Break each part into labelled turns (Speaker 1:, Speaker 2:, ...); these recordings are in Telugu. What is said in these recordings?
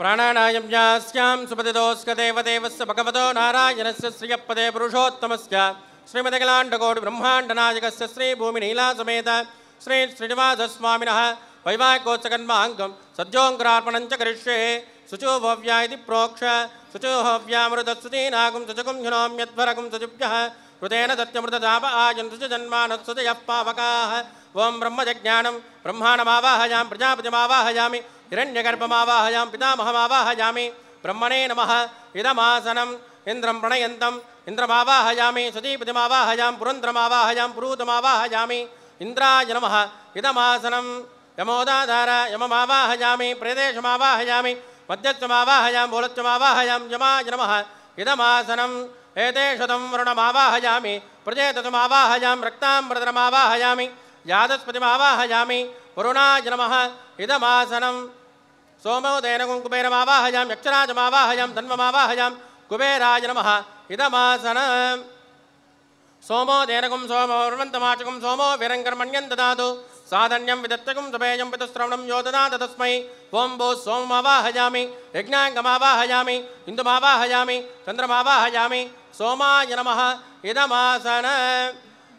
Speaker 1: प्राणायाम भगवत नारायण से पुरुषोत्तम प्राणानायम्यास्यां सुपतिदोऽस्कदेवदेवस्य भगवतो नारायणस्य श्रियपदे पुरुषोत्तमस्य श्रीमदकलाण्डकोटिब्रह्माण्डनायकस्य श्रीभूमिनीलासमेत श्रीश्रीनिवासस्वामिनः वैवाहिकोत्सकन्माङ्गं वैवाहकोत्सकन्मा च चे शुचो भव्या प्रोक्ष शुचो शुचोभव्यामृतस्तुतीनागुं सुचकुं हिनोम्यध्वरगुं सुजुभ्यः कृतेन हृदय आयन्तु च जन्मानस्तु च यः पावकाः ओं ब्रह्मजज्ञानं ब्रह्माणमावाहयां प्रजापतिमावाहयामि हिरण्यगर्भमावाहयां पितामहमावाहयामि ब्रह्मणे नमः इदमासनम् इन्द्रं प्रणयन्तम् इन्द्रमावाहयामि सुतीपतिमावाहयां पुरन्द्रमावाहयां पुरूतमावाहयामि इन्द्राय नमः इदमासनं यमोदाधार यममावाहयामि प्रदेशमावाहयामि मध्यत्वमावाहयां बोलत्वमावाहयां यमाय नमः इदमासनम् एतेषु तं वरुणमावाहयामि प्रजेततुमावाहयां रक्ताम्रतरमावाहयामि யாதஸ்பதிமாவாஹயாமி வருணாஜனமஹ இதமாசனம் சோமோதேனகும் குபேரமாவாஹயாம் யக்ஷராஜமாவாஹயாம் தன்மமாவாஹயாம் குபேராஜ நம இதமாசனம் சோமோ தேனகும் சோமோ உர்வந்தமாச்சகும் சோமோ மண்யம் ததாது சாதன்யம் விதத்தகும் சுபேயம் பிதுஸ்ரவணம் யோதனா ததஸ்மை ஓம் போ சோமமாவாஹயாமி யஜ்ஞாங்கமாவாஹயாமி இந்துமாவாஹயாமி சந்திரமாவாஹயாமி சோமாய நம இதமாசன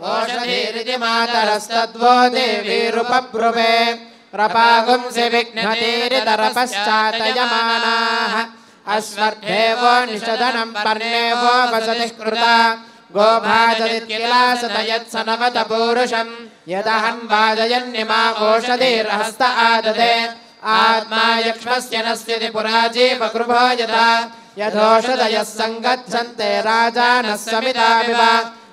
Speaker 2: ओषधीरि मातरेवीरूपे निषदनम् कृता गो कैलासयत्सनवतपूरुषम् यदहम् वाजयन्निमा ओषधीरहस्त आददे आत्मायक्ष्मस्य न स्थिति पुराजीव गृभो यथा यथोषधयः सङ्गच्छन्ते राजानः समिता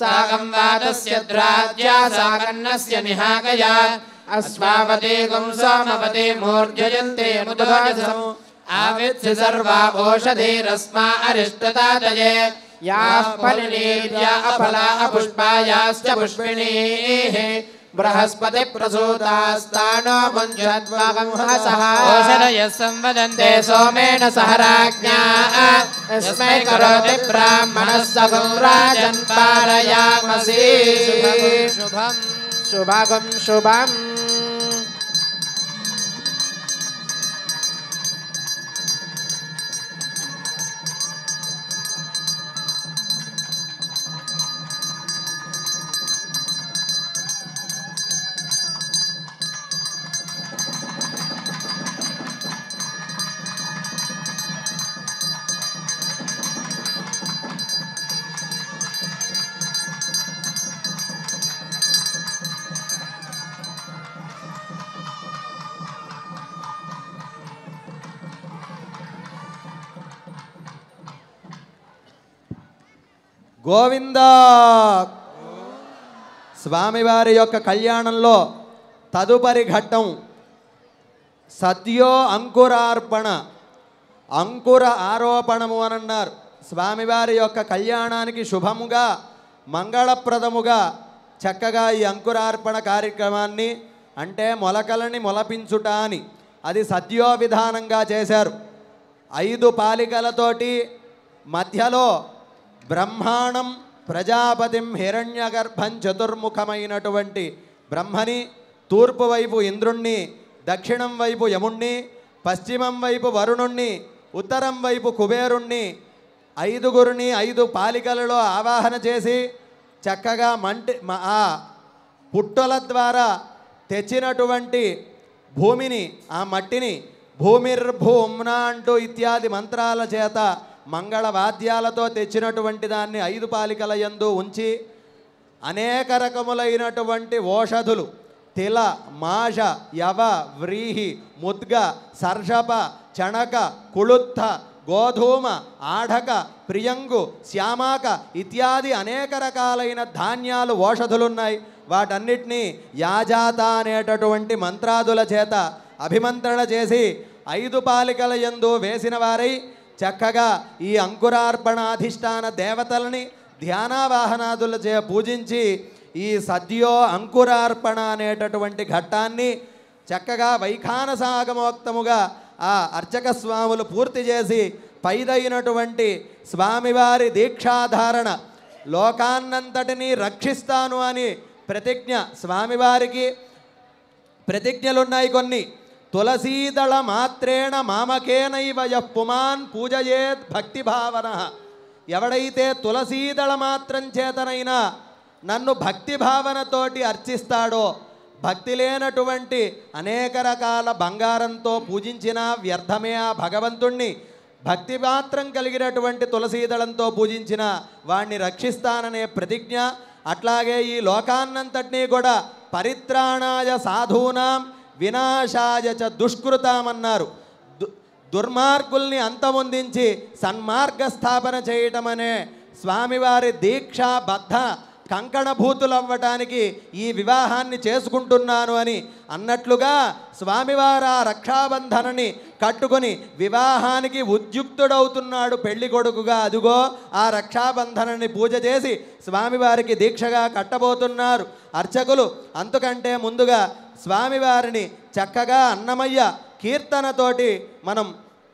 Speaker 2: सागंवादस्य द्राज्या सा गन्नस्य निहागया अस्मावदे कौ सामवते सर्वा ओषधे रश्मा याः फलिनी या अफला अ पुष्पिणीः बृहस्पति प्रसूतास्तानो बुञ्जद्वांशः भोजनयः संवदन्ते सोमेण सह राज्ञाः तस्मै करोति ब्राह्मणः शुभागं शुभम्
Speaker 3: గోవింద స్వామివారి యొక్క కళ్యాణంలో తదుపరి ఘట్టం సద్యో అంకురార్పణ అంకుర ఆరోపణము అని అన్నారు స్వామివారి యొక్క కళ్యాణానికి శుభముగా మంగళప్రదముగా చక్కగా ఈ అంకురార్పణ కార్యక్రమాన్ని అంటే మొలకలని మొలపించుట అని అది సద్యో విధానంగా చేశారు ఐదు పాలికలతోటి మధ్యలో బ్రహ్మాణం ప్రజాపతిం హిరణ్యగర్భం చతుర్ముఖమైనటువంటి బ్రహ్మని తూర్పు వైపు ఇంద్రుణ్ణి దక్షిణం వైపు యముణ్ణి పశ్చిమం వైపు వరుణుణ్ణి ఉత్తరం వైపు కుబేరుణ్ణి ఐదుగురిని ఐదు పాలికలలో ఆవాహన చేసి చక్కగా మంటి ఆ పుట్టల ద్వారా తెచ్చినటువంటి భూమిని ఆ మట్టిని భూమిర్భూమ్నా అంటూ ఇత్యాది మంత్రాల చేత మంగళ వాద్యాలతో తెచ్చినటువంటి దాన్ని ఐదు పాలికల యందు ఉంచి అనేక రకములైనటువంటి ఓషధులు తిల మాష యవ వ్రీహి ముద్గ సర్షప చణక కుళుత్థ గోధూమ ఆఢక ప్రియంగు శ్యామాక ఇత్యాది అనేక రకాలైన ధాన్యాలు ఓషధులున్నాయి వాటన్నిటినీ యాజాత అనేటటువంటి మంత్రాదుల చేత అభిమంత్రణ చేసి ఐదు పాలికల ఎందు వేసిన వారై చక్కగా ఈ అంకురార్పణాధిష్టాన దేవతలని ధ్యానావాహనాదుల చే పూజించి ఈ సద్యో అంకురార్పణ అనేటటువంటి ఘట్టాన్ని చక్కగా వైఖానసాగమోక్తముగా ఆ అర్చక స్వాములు పూర్తి చేసి పైదైనటువంటి స్వామివారి దీక్షాధారణ లోకాన్నంతటినీ రక్షిస్తాను అని ప్రతిజ్ఞ స్వామివారికి ప్రతిజ్ఞలున్నాయి కొన్ని తులసీదళ మాత్రేణ మామకేనైవ పుమాన్ పూజయేత్ భక్తిభావన ఎవడైతే తులసీదళ మాత్రం చేతనైనా నన్ను భక్తి భావనతోటి అర్చిస్తాడో భక్తి లేనటువంటి అనేక రకాల బంగారంతో పూజించిన వ్యర్థమే ఆ భగవంతుణ్ణి భక్తి మాత్రం కలిగినటువంటి తులసీదళంతో పూజించిన వాణ్ణి రక్షిస్తాననే ప్రతిజ్ఞ అట్లాగే ఈ లోకాన్నంతటినీ కూడా పరిత్రాణాయ సాధూనాం వినాశాయ చ దుష్కృతామన్నారు దుర్మార్గుల్ని అంతమొందించి సన్మార్గ స్థాపన చేయటం అనే స్వామివారి దీక్ష బద్ధ కంకణభూతులవ్వటానికి ఈ వివాహాన్ని చేసుకుంటున్నాను అని అన్నట్లుగా స్వామివారు ఆ రక్షాబంధనని కట్టుకొని వివాహానికి ఉద్యుక్తుడవుతున్నాడు పెళ్లి కొడుకుగా అదుగో ఆ రక్షాబంధనని పూజ చేసి స్వామివారికి దీక్షగా కట్టబోతున్నారు అర్చకులు అందుకంటే ముందుగా స్వామివారిని చక్కగా అన్నమయ్య కీర్తనతోటి మనం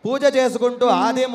Speaker 3: పూజ చేసుకుంటూ ఆదిము